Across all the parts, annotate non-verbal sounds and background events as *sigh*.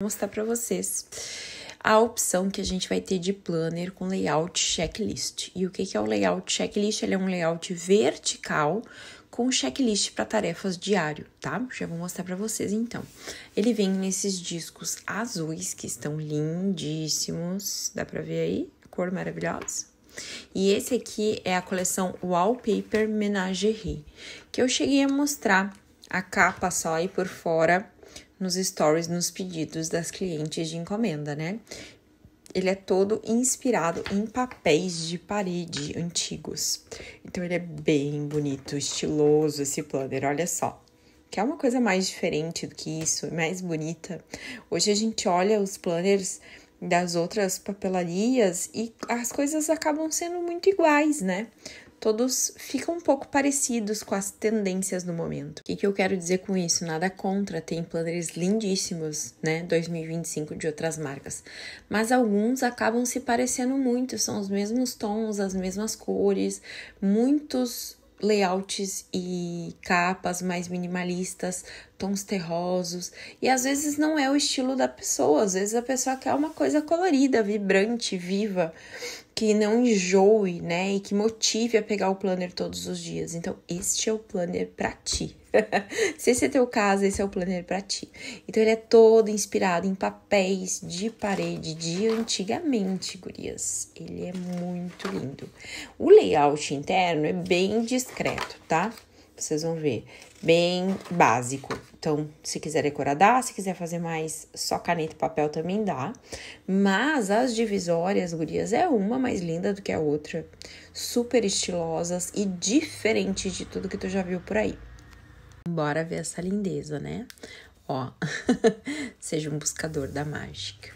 Vou mostrar para vocês a opção que a gente vai ter de planner com layout checklist. E o que é o layout checklist? Ele é um layout vertical com checklist para tarefas diário, tá? Já vou mostrar para vocês então. Ele vem nesses discos azuis que estão lindíssimos, dá para ver aí, cor maravilhosa. E esse aqui é a coleção Wallpaper Menagerie, que eu cheguei a mostrar a capa só aí por fora nos stories, nos pedidos das clientes de encomenda, né? Ele é todo inspirado em papéis de parede antigos. Então ele é bem bonito, estiloso esse planner, olha só. Quer é uma coisa mais diferente do que isso, mais bonita? Hoje a gente olha os planners das outras papelarias e as coisas acabam sendo muito iguais, né? todos ficam um pouco parecidos com as tendências do momento. O que, que eu quero dizer com isso? Nada contra, tem planners lindíssimos, né? 2025 de outras marcas. Mas alguns acabam se parecendo muito, são os mesmos tons, as mesmas cores, muitos layouts e capas mais minimalistas, tons terrosos, e às vezes não é o estilo da pessoa, às vezes a pessoa quer uma coisa colorida, vibrante, viva que não enjoe, né? E que motive a pegar o planner todos os dias. Então, este é o planner para ti. *laughs* Se esse é teu caso, esse é o planner para ti. Então, ele é todo inspirado em papéis de parede de antigamente, gurias. Ele é muito lindo. O layout interno é bem discreto, tá? vocês vão ver, bem básico. Então, se quiser decorar, dá. Se quiser fazer mais só caneta e papel, também dá. Mas as divisórias, gurias, é uma mais linda do que a outra. Super estilosas e diferente de tudo que tu já viu por aí. Bora ver essa lindeza, né? Ó, *laughs* seja um buscador da mágica.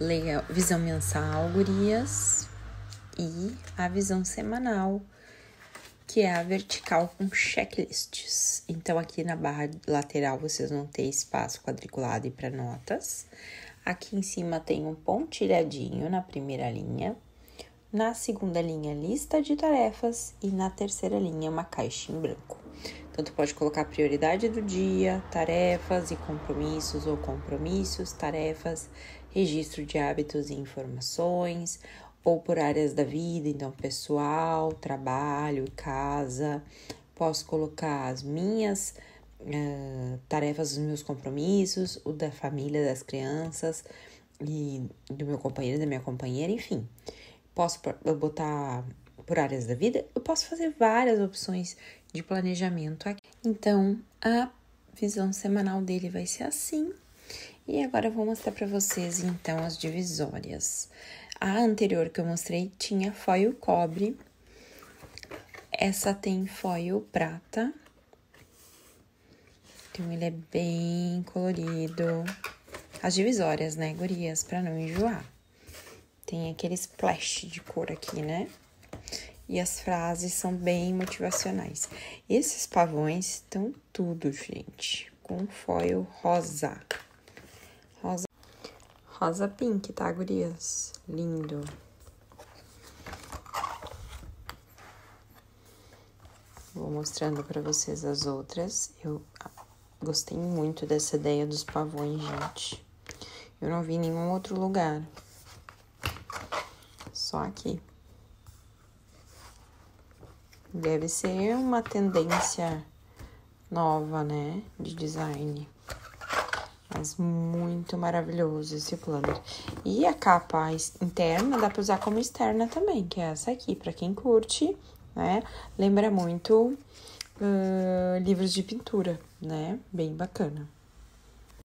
Leia visão mensal, gurias, e a visão semanal que é a vertical com checklists. Então, aqui na barra lateral vocês vão ter espaço quadriculado e para notas. Aqui em cima tem um pontilhadinho na primeira linha. Na segunda linha, lista de tarefas. E na terceira linha, uma caixa em branco. Então, tu pode colocar prioridade do dia, tarefas e compromissos ou compromissos, tarefas, registro de hábitos e informações, ou por áreas da vida, então pessoal, trabalho, casa. Posso colocar as minhas uh, tarefas, os meus compromissos, o da família, das crianças e do meu companheiro, da minha companheira, enfim. Posso botar por áreas da vida, eu posso fazer várias opções de planejamento aqui. Então, a visão semanal dele vai ser assim. E agora eu vou mostrar para vocês então as divisórias. A anterior que eu mostrei tinha foil cobre, essa tem foil prata, então ele é bem colorido. As divisórias, né, gurias, para não enjoar. Tem aquele splash de cor aqui, né? E as frases são bem motivacionais. Esses pavões estão tudo, gente, com foil rosa rosa pink, tá, gurias? Lindo. Vou mostrando para vocês as outras. Eu ah, gostei muito dessa ideia dos pavões, gente. Eu não vi em nenhum outro lugar. Só aqui. Deve ser uma tendência nova, né, de design muito maravilhoso esse planner. E a capa interna dá pra usar como externa também, que é essa aqui, pra quem curte, né? Lembra muito uh, livros de pintura, né? Bem bacana.